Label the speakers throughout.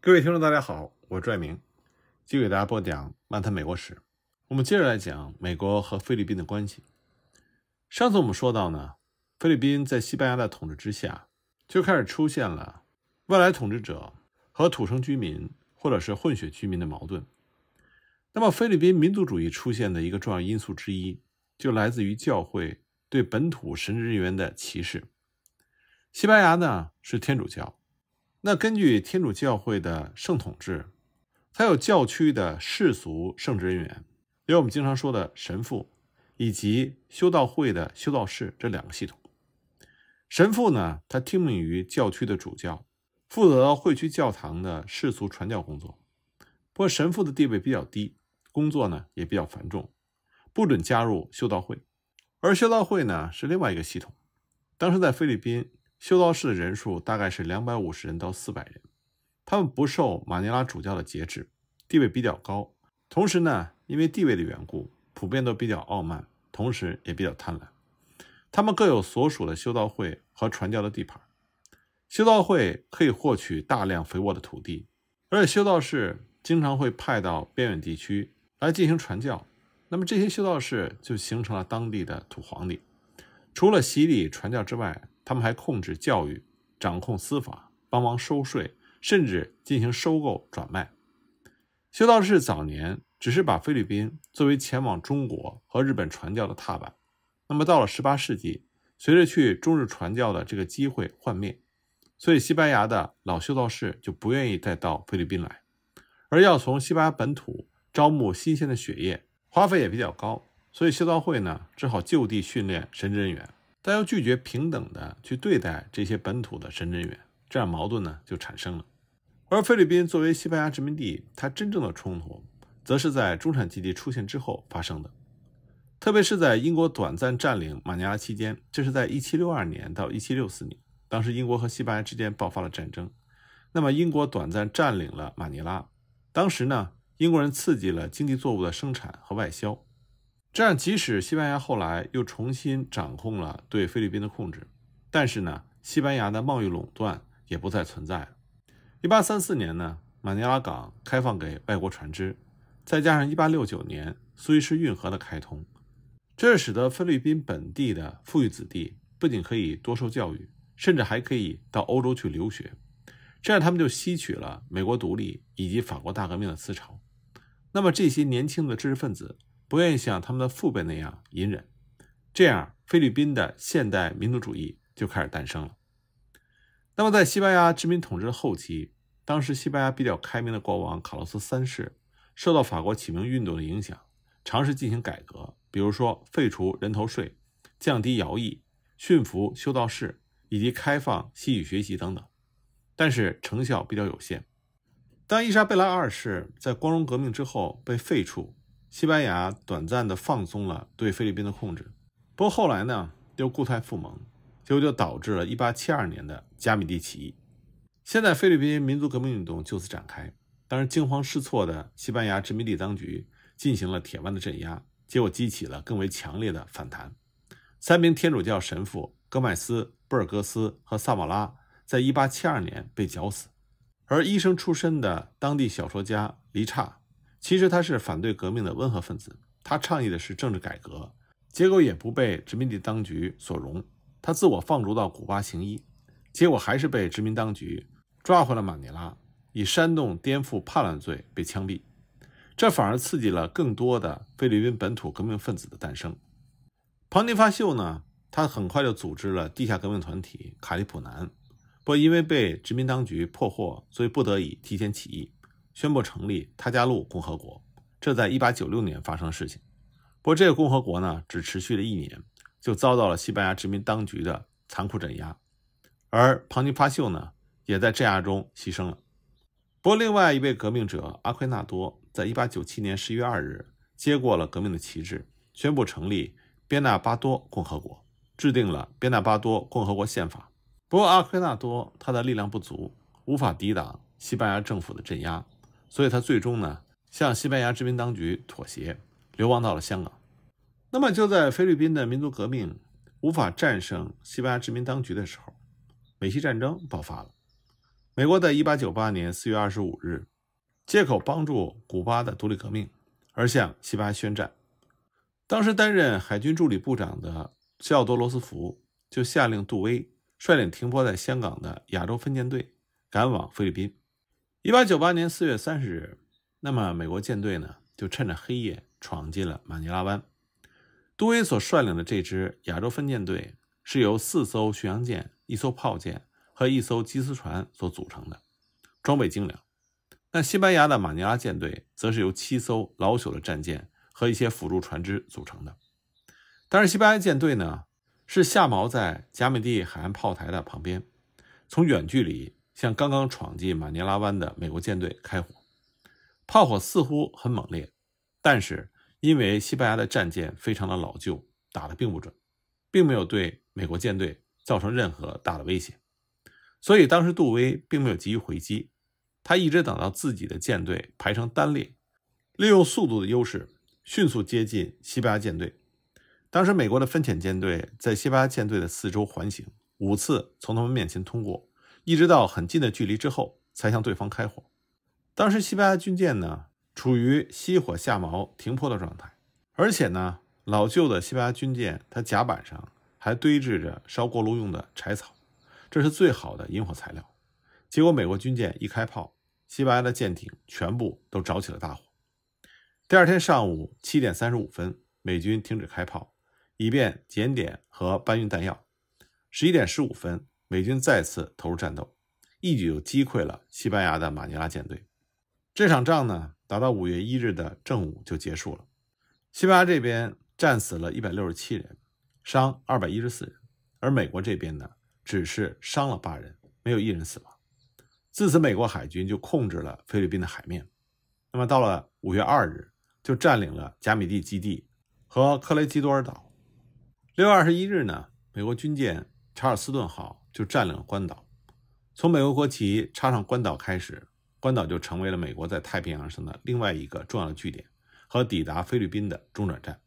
Speaker 1: 各位听众，大家好，我是拽明，继续给大家播讲《漫谈美国史》。我们接着来讲美国和菲律宾的关系。上次我们说到呢，菲律宾在西班牙的统治之下，就开始出现了外来统治者和土生居民或者是混血居民的矛盾。那么，菲律宾民族主义出现的一个重要因素之一，就来自于教会对本土神职人员的歧视。西班牙呢是天主教。那根据天主教会的圣统制，它有教区的世俗圣职人员，有我们经常说的神父，以及修道会的修道士这两个系统。神父呢，他听命于教区的主教，负责会区教堂的世俗传教工作。不过神父的地位比较低，工作呢也比较繁重，不准加入修道会。而修道会呢是另外一个系统，当时在菲律宾。修道士的人数大概是两百五十人到四百人，他们不受马尼拉主教的节制，地位比较高。同时呢，因为地位的缘故，普遍都比较傲慢，同时也比较贪婪。他们各有所属的修道会和传教的地盘，修道会可以获取大量肥沃的土地，而且修道士经常会派到边远地区来进行传教。那么这些修道士就形成了当地的土皇帝。除了洗礼传教之外，他们还控制教育，掌控司法，帮忙收税，甚至进行收购转卖。修道士早年只是把菲律宾作为前往中国和日本传教的踏板，那么到了十八世纪，随着去中日传教的这个机会幻灭，所以西班牙的老修道士就不愿意再到菲律宾来，而要从西班牙本土招募新鲜的血液，花费也比较高，所以修道会呢只好就地训练神职人员。但又拒绝平等的去对待这些本土的神职人员，这样矛盾呢就产生了。而菲律宾作为西班牙殖民地，它真正的冲突则是在中产阶级出现之后发生的，特别是在英国短暂占领马尼拉期间，这是在1762年到1764年，当时英国和西班牙之间爆发了战争，那么英国短暂占领了马尼拉，当时呢，英国人刺激了经济作物的生产和外销。这样，即使西班牙后来又重新掌控了对菲律宾的控制，但是呢，西班牙的贸易垄断也不再存在一八三四年呢，马尼拉港开放给外国船只，再加上一八六九年苏伊士运河的开通，这使得菲律宾本地的富裕子弟不仅可以多受教育，甚至还可以到欧洲去留学。这样，他们就吸取了美国独立以及法国大革命的思潮。那么，这些年轻的知识分子。不愿意像他们的父辈那样隐忍，这样菲律宾的现代民族主义就开始诞生了。那么，在西班牙殖民统治的后期，当时西班牙比较开明的国王卡洛斯三世受到法国启蒙运动的影响，尝试进行改革，比如说废除人头税、降低徭役、驯服修道士以及开放西语学习等等，但是成效比较有限。当伊莎贝拉二世在光荣革命之后被废黜。西班牙短暂的放松了对菲律宾的控制，不过后来呢又固态复萌，结果就导致了1872年的加米蒂起义。现在菲律宾民族革命运动就此展开。当时惊慌失措的西班牙殖民地当局进行了铁腕的镇压，结果激起了更为强烈的反弹。三名天主教神父戈麦斯、布尔戈斯和萨马拉，在1872年被绞死，而医生出身的当地小说家黎差。其实他是反对革命的温和分子，他倡议的是政治改革，结果也不被殖民地当局所容。他自我放逐到古巴行医，结果还是被殖民当局抓回了马尼拉，以煽动颠覆叛乱罪被枪毙。这反而刺激了更多的菲律宾本土革命分子的诞生。庞迪发秀呢，他很快就组织了地下革命团体卡利普南，不过因为被殖民当局破获，所以不得已提前起义。宣布成立他加路共和国，这在一八九六年发生的事情。不过，这个共和国呢，只持续了一年，就遭到了西班牙殖民当局的残酷镇压，而庞尼发秀呢，也在镇压中牺牲了。不过，另外一位革命者阿奎纳多在一八九七年十一月二日接过了革命的旗帜，宣布成立边纳巴多共和国，制定了边纳巴多共和国宪法。不过，阿奎纳多他的力量不足，无法抵挡西班牙政府的镇压。所以他最终呢，向西班牙殖民当局妥协，流亡到了香港。那么就在菲律宾的民族革命无法战胜西班牙殖民当局的时候，美西战争爆发了。美国在1898年4月25日，借口帮助古巴的独立革命，而向西班牙宣战。当时担任海军助理部长的西奥多·罗斯福就下令杜威率领停泊在香港的亚洲分舰队赶往菲律宾。一八九八年四月三十日，那么美国舰队呢，就趁着黑夜闯进了马尼拉湾。杜威所率领的这支亚洲分舰队是由四艘巡洋舰、一艘炮舰和一艘缉私船所组成的，装备精良。那西班牙的马尼拉舰队则是由七艘老朽的战舰和一些辅助船只组成的。但是西班牙舰队呢，是下锚在加美地海岸炮台的旁边，从远距离。向刚刚闯进马尼拉湾的美国舰队开火，炮火似乎很猛烈，但是因为西班牙的战舰非常的老旧，打得并不准，并没有对美国舰队造成任何大的威胁，所以当时杜威并没有急于回击，他一直等到自己的舰队排成单列，利用速度的优势迅速接近西班牙舰队。当时美国的分遣舰队在西班牙舰队的四周环形，五次，从他们面前通过。一直到很近的距离之后，才向对方开火。当时西班牙军舰呢，处于熄火、下锚、停泊的状态，而且呢，老旧的西班牙军舰，它甲板上还堆置着烧锅炉用的柴草，这是最好的引火材料。结果美国军舰一开炮，西班牙的舰艇全部都着起了大火。第二天上午七点三十五分，美军停止开炮，以便检点和搬运弹药。十一点十五分。美军再次投入战斗，一举就击溃了西班牙的马尼拉舰队。这场仗呢，打到五月一日的正午就结束了。西班牙这边战死了一百六十七人，伤二百一十四人；而美国这边呢，只是伤了八人，没有一人死亡。自此，美国海军就控制了菲律宾的海面。那么，到了五月二日，就占领了加米蒂基地和克雷基多尔岛。六月二十一日呢，美国军舰查尔斯顿号。就占领了关岛，从美国国旗插上关岛开始，关岛就成为了美国在太平洋上的另外一个重要的据点和抵达菲律宾的中转站。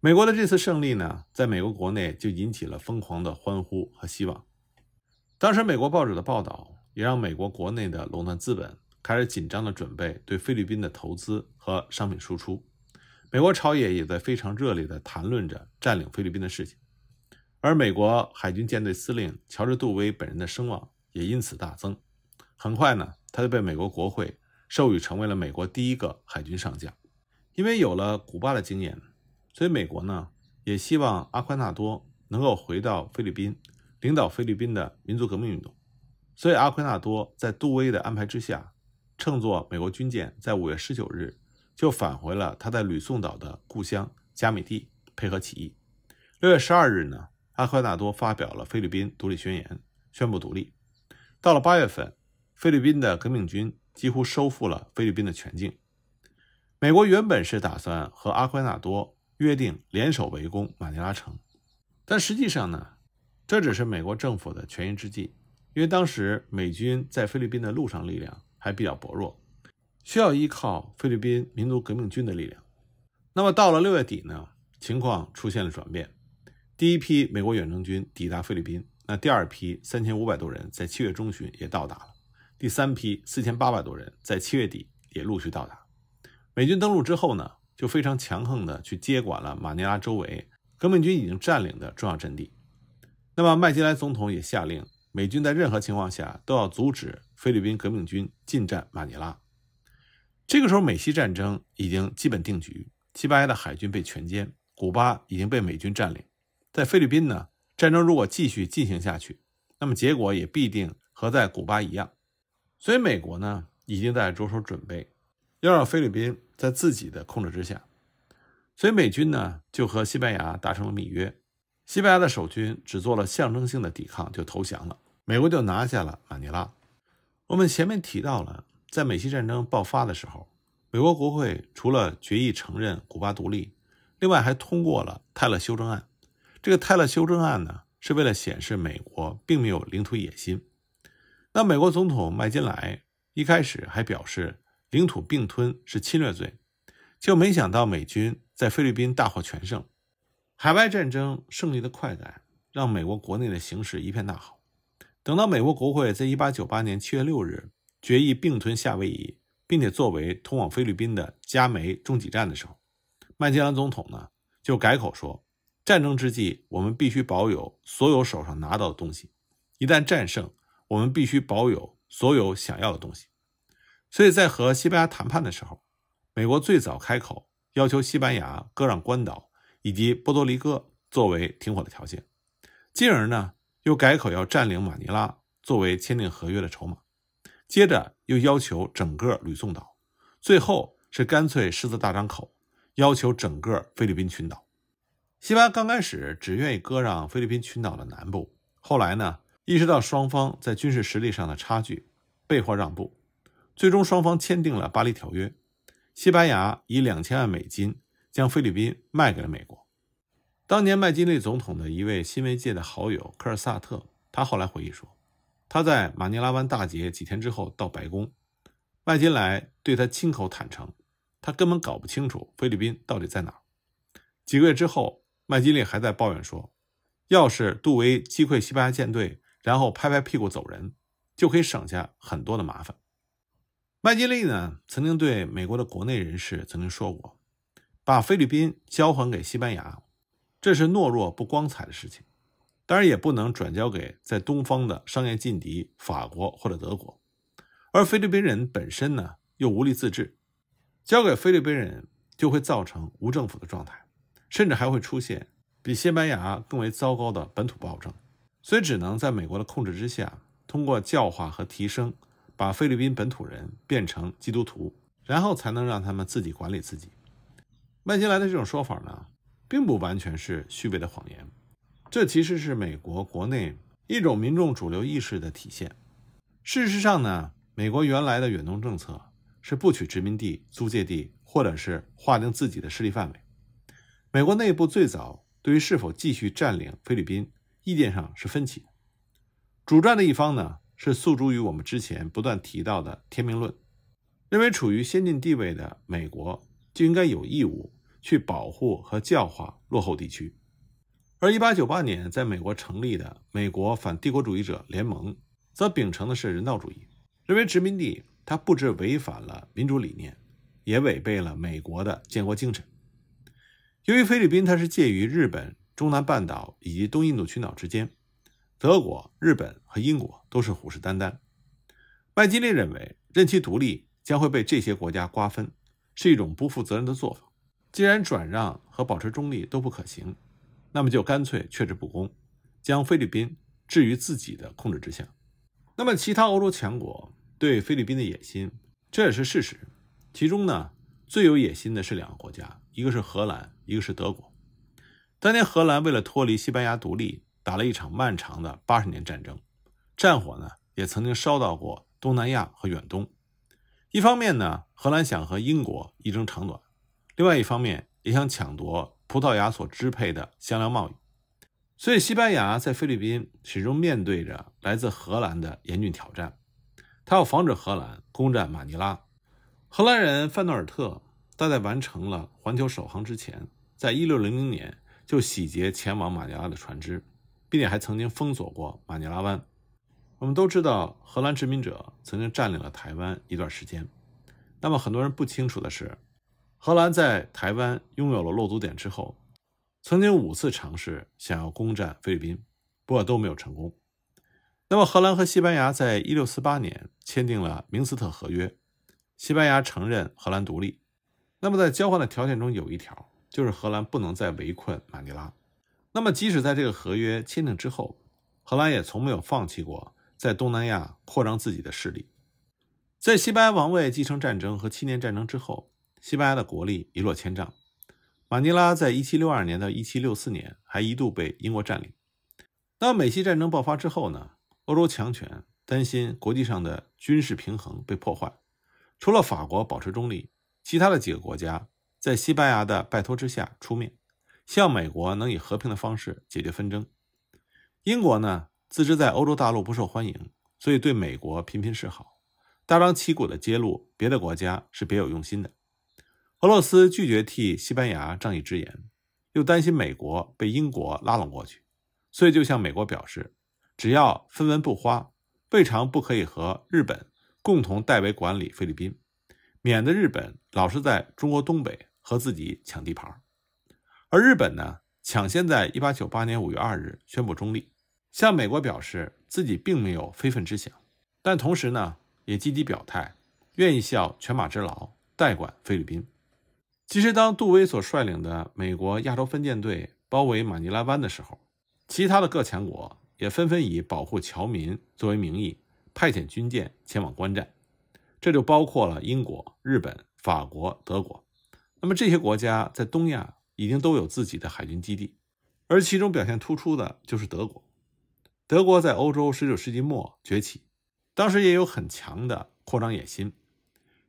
Speaker 1: 美国的这次胜利呢，在美国国内就引起了疯狂的欢呼和希望。当时美国报纸的报道也让美国国内的垄断资本开始紧张的准备对菲律宾的投资和商品输出。美国朝野也在非常热烈的谈论着占领菲律宾的事情。而美国海军舰队司令乔治·杜威本人的声望也因此大增。很快呢，他就被美国国会授予成为了美国第一个海军上将。因为有了古巴的经验，所以美国呢也希望阿奎纳多能够回到菲律宾，领导菲律宾的民族革命运动。所以阿奎纳多在杜威的安排之下，乘坐美国军舰，在五月十九日就返回了他在吕宋岛的故乡加米蒂，配合起义。六月十二日呢。阿奎纳多发表了《菲律宾独立宣言》，宣布独立。到了八月份，菲律宾的革命军几乎收复了菲律宾的全境。美国原本是打算和阿奎纳多约定联手围攻马尼拉城，但实际上呢，这只是美国政府的权宜之计，因为当时美军在菲律宾的路上力量还比较薄弱，需要依靠菲律宾民族革命军的力量。那么到了六月底呢，情况出现了转变。第一批美国远征军抵达菲律宾，那第二批三千五百多人在七月中旬也到达了，第三批四千八百多人在七月底也陆续到达。美军登陆之后呢，就非常强横的去接管了马尼拉周围革命军已经占领的重要阵地。那么麦金莱总统也下令，美军在任何情况下都要阻止菲律宾革命军进占马尼拉。这个时候，美西战争已经基本定局，西班牙的海军被全歼，古巴已经被美军占领。在菲律宾呢，战争如果继续进行下去，那么结果也必定和在古巴一样。所以美国呢已经在着手准备，要让菲律宾在自己的控制之下。所以美军呢就和西班牙达成了密约，西班牙的守军只做了象征性的抵抗就投降了，美国就拿下了马尼拉。我们前面提到了，在美西战争爆发的时候，美国国会除了决议承认古巴独立，另外还通过了泰勒修正案。这个泰勒修正案呢，是为了显示美国并没有领土野心。那美国总统麦金莱一开始还表示，领土并吞是侵略罪，就没想到美军在菲律宾大获全胜，海外战争胜利的快感让美国国内的形势一片大好。等到美国国会在1898年7月6日决议并吞夏威夷，并且作为通往菲律宾的加美中继站的时候，麦金莱总统呢就改口说。战争之际，我们必须保有所有手上拿到的东西；一旦战胜，我们必须保有所有想要的东西。所以在和西班牙谈判的时候，美国最早开口要求西班牙割让关岛以及波多黎各作为停火的条件，进而呢又改口要占领马尼拉作为签订合约的筹码，接着又要求整个吕宋岛，最后是干脆狮子大张口，要求整个菲律宾群岛。西班牙刚开始只愿意割让菲律宾群岛的南部，后来呢，意识到双方在军事实力上的差距，被迫让步，最终双方签订了巴黎条约。西班牙以两千万美金将菲律宾卖给了美国。当年麦金利总统的一位新闻界的好友科尔萨特，他后来回忆说，他在马尼拉湾大捷几天之后到白宫，麦金莱对他亲口坦诚，他根本搞不清楚菲律宾到底在哪儿。几个月之后。麦金利还在抱怨说：“要是杜威击溃西班牙舰队，然后拍拍屁股走人，就可以省下很多的麻烦。”麦金利呢，曾经对美国的国内人士曾经说过：“把菲律宾交还给西班牙，这是懦弱不光彩的事情。当然，也不能转交给在东方的商业劲敌法国或者德国。而菲律宾人本身呢，又无力自治，交给菲律宾人就会造成无政府的状态。”甚至还会出现比西班牙更为糟糕的本土暴政，所以只能在美国的控制之下，通过教化和提升，把菲律宾本土人变成基督徒，然后才能让他们自己管理自己。麦金莱的这种说法呢，并不完全是虚伪的谎言，这其实是美国国内一种民众主流意识的体现。事实上呢，美国原来的远东政策是不取殖民地、租借地，或者是划定自己的势力范围。美国内部最早对于是否继续占领菲律宾，意见上是分歧的。主战的一方呢，是诉诸于我们之前不断提到的天命论，认为处于先进地位的美国就应该有义务去保护和教化落后地区。而1898年在美国成立的美国反帝国主义者联盟，则秉承的是人道主义，认为殖民地它不只违反了民主理念，也违背了美国的建国精神。由于菲律宾它是介于日本、中南半岛以及东印度群岛之间，德国、日本和英国都是虎视眈眈。麦金利认为，任其独立将会被这些国家瓜分，是一种不负责任的做法。既然转让和保持中立都不可行，那么就干脆却之不恭，将菲律宾置于自己的控制之下。那么，其他欧洲强国对菲律宾的野心，这也是事实。其中呢，最有野心的是两个国家。一个是荷兰，一个是德国。当年荷兰为了脱离西班牙独立，打了一场漫长的八十年战争，战火呢也曾经烧到过东南亚和远东。一方面呢，荷兰想和英国一争长短；另外一方面，也想抢夺葡萄牙所支配的香料贸易。所以，西班牙在菲律宾始终面对着来自荷兰的严峻挑战。他要防止荷兰攻占马尼拉。荷兰人范德尔特。在完成了环球首航之前，在一六零零年就洗劫前往马尼拉的船只，并且还曾经封锁过马尼拉湾。我们都知道，荷兰殖民者曾经占领了台湾一段时间。那么，很多人不清楚的是，荷兰在台湾拥有了落足点之后，曾经五次尝试想要攻占菲律宾，不过都没有成功。那么，荷兰和西班牙在一六四八年签订了《明斯特合约》，西班牙承认荷兰独立。那么，在交换的条件中有一条，就是荷兰不能再围困马尼拉。那么，即使在这个合约签订之后，荷兰也从没有放弃过在东南亚扩张自己的势力。在西班牙王位继承战争和七年战争之后，西班牙的国力一落千丈。马尼拉在1762年到1764年还一度被英国占领。当美西战争爆发之后呢？欧洲强权担心国际上的军事平衡被破坏，除了法国保持中立。其他的几个国家在西班牙的拜托之下出面，希望美国能以和平的方式解决纷争。英国呢，自知在欧洲大陆不受欢迎，所以对美国频频示好，大张旗鼓地揭露别的国家是别有用心的。俄罗斯拒绝替西班牙仗义执言，又担心美国被英国拉拢过去，所以就向美国表示，只要分文不花，未尝不可以和日本共同代为管理菲律宾。免得日本老是在中国东北和自己抢地盘，而日本呢，抢先在1898年5月2日宣布中立，向美国表示自己并没有非分之想，但同时呢，也积极表态，愿意效犬马之劳，代管菲律宾。其实，当杜威所率领的美国亚洲分舰队包围马尼拉湾的时候，其他的各强国也纷纷以保护侨民作为名义，派遣军舰前往观战。这就包括了英国、日本、法国、德国。那么这些国家在东亚已经都有自己的海军基地，而其中表现突出的就是德国。德国在欧洲十九世纪末崛起，当时也有很强的扩张野心。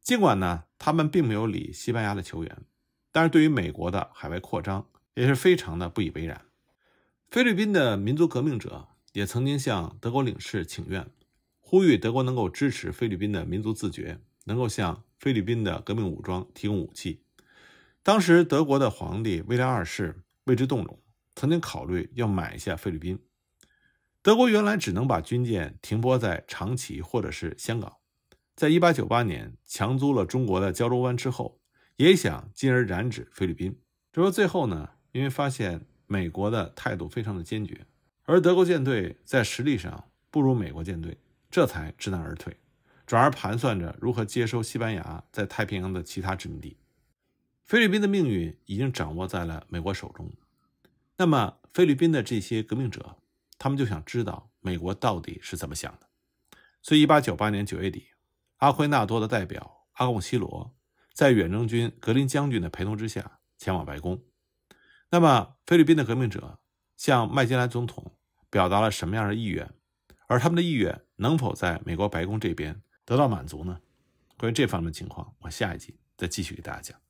Speaker 1: 尽管呢，他们并没有理西班牙的球员，但是对于美国的海外扩张也是非常的不以为然。菲律宾的民族革命者也曾经向德国领事请愿。呼吁德国能够支持菲律宾的民族自觉，能够向菲律宾的革命武装提供武器。当时德国的皇帝威廉二世为之动容，曾经考虑要买下菲律宾。德国原来只能把军舰停泊在长崎或者是香港，在1898年强租了中国的胶州湾之后，也想进而染指菲律宾。不过最后呢，因为发现美国的态度非常的坚决，而德国舰队在实力上不如美国舰队。这才知难而退，转而盘算着如何接收西班牙在太平洋的其他殖民地。菲律宾的命运已经掌握在了美国手中。那么，菲律宾的这些革命者，他们就想知道美国到底是怎么想的。所以，一八九八年九月底，阿奎纳多的代表阿贡西罗，在远征军格林将军的陪同之下，前往白宫。那么，菲律宾的革命者向麦金莱总统表达了什么样的意愿？而他们的意愿。能否在美国白宫这边得到满足呢？关于这方面的情况，我下一集再继续给大家讲。